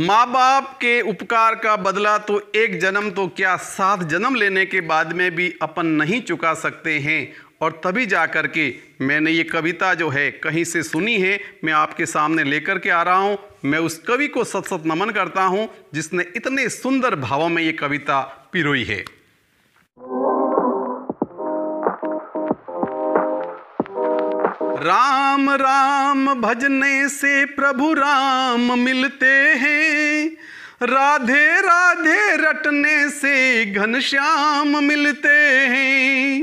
माँ बाप के उपकार का बदला तो एक जन्म तो क्या सात जन्म लेने के बाद में भी अपन नहीं चुका सकते हैं और तभी जा कर के मैंने ये कविता जो है कहीं से सुनी है मैं आपके सामने लेकर के आ रहा हूँ मैं उस कवि को सत सत नमन करता हूँ जिसने इतने सुंदर भावों में ये कविता पिरोई है राम राम भजने से प्रभु राम मिलते हैं राधे राधे रटने से घनश्याम मिलते हैं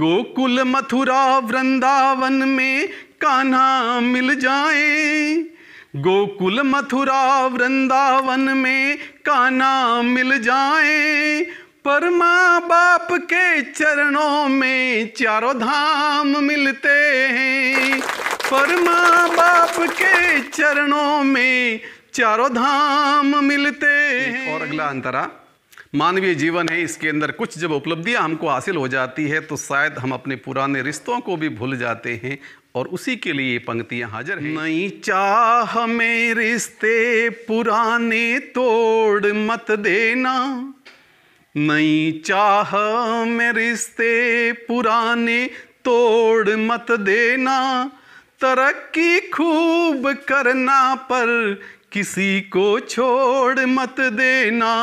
गोकुल मथुरा वृंदावन में कान्हा मिल जाए गोकुल मथुरा वृंदावन में कान्हा मिल जाए पर माँ बाप के चरणों में चारों धाम मिलते हैं पर माँ बाप के चरणों में चारों धाम मिलते हैं और अगला अंतरा मानवीय जीवन है इसके अंदर कुछ जब उपलब्धियां हमको हासिल हो जाती है तो शायद हम अपने पुराने रिश्तों को भी भूल जाते हैं और उसी के लिए ये पंक्तियां हाजिर हैं नई चाह में रिश्ते पुराने तोड़ मत देना नई चाह में रिश्ते पुराने तोड़ मत देना तरक्की खूब करना पर किसी को छोड़ मत देना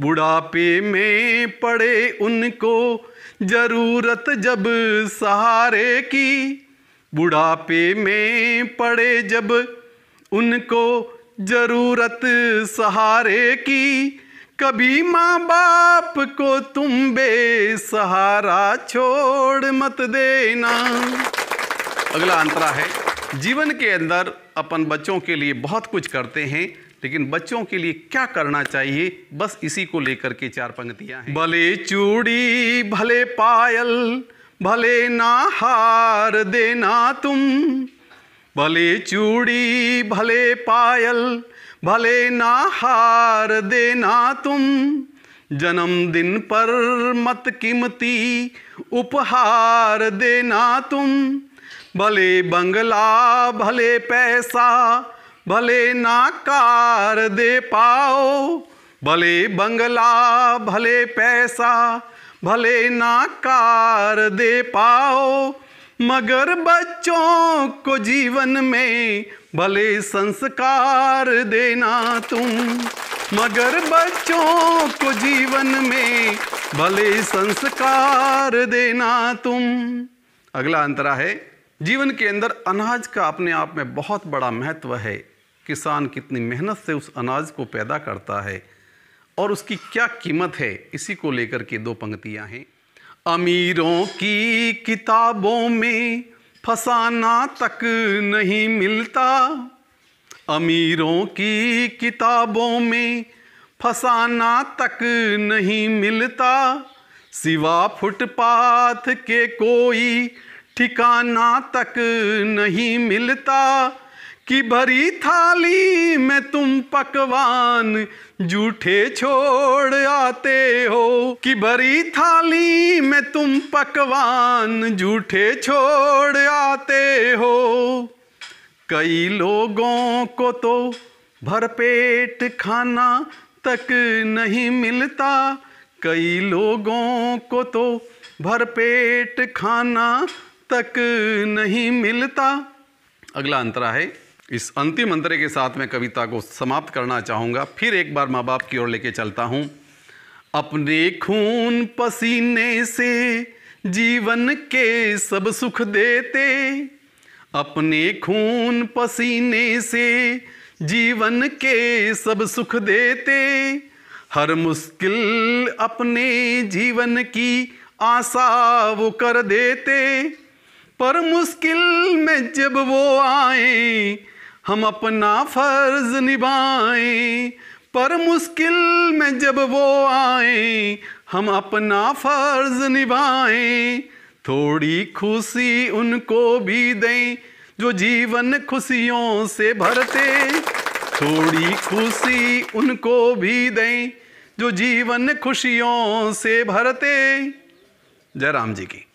बुढ़ापे में पड़े उनको ज़रूरत जब सहारे की बुढ़ापे में पड़े जब उनको ज़रूरत सहारे की कभी माँ बाप को तुम बेसहारा छोड़ मत देना अगला अंतरा है जीवन के अंदर अपन बच्चों के लिए बहुत कुछ करते हैं लेकिन बच्चों के लिए क्या करना चाहिए बस इसी को लेकर के चार पंक्तियां हैं भले चूड़ी भले पायल भले ना हार देना तुम भले चूड़ी भले पायल भले ना हार देना तुम जन्मदिन पर मत कीमती उपहार देना तुम भले बंगला भले पैसा भले ना कार दे पाओ भले बंगला भले पैसा भले ना कार दे पाओ मगर बच्चों को जीवन में भले संस्कार देना तुम मगर बच्चों को जीवन में भले संस्कार देना तुम अगला अंतरा है जीवन के अंदर अनाज का अपने आप में बहुत बड़ा महत्व है किसान कितनी मेहनत से उस अनाज को पैदा करता है और उसकी क्या कीमत है इसी को लेकर के दो पंक्तियां हैं अमीरों की किताबों में फसाना तक नहीं मिलता अमीरों की किताबों में फसाना तक नहीं मिलता सिवा फुटपाथ के कोई ठिकाना तक नहीं मिलता कि भरी थाली में तुम पकवान जूठे छोड़ आते हो कि भरी थाली में तुम पकवान जूठे छोड़ आते हो कई लोगों को तो भरपेट खाना तक नहीं मिलता कई लोगों को तो भरपेट खाना तक नहीं मिलता अगला अंतरा है इस अंतिम अंतरे के साथ मैं कविता को समाप्त करना चाहूँगा फिर एक बार माँ बाप की ओर लेके चलता हूँ अपने खून पसीने से जीवन के सब सुख देते अपने खून पसीने से जीवन के सब सुख देते हर मुश्किल अपने जीवन की आशा वो कर देते पर मुश्किल में जब वो आए हम अपना फर्ज निभाए पर मुश्किल में जब वो आए हम अपना फर्ज निभाए थोड़ी खुशी उनको भी दें जो जीवन खुशियों से भरते थोड़ी खुशी उनको भी दें जो जीवन खुशियों से भरते जय राम जी की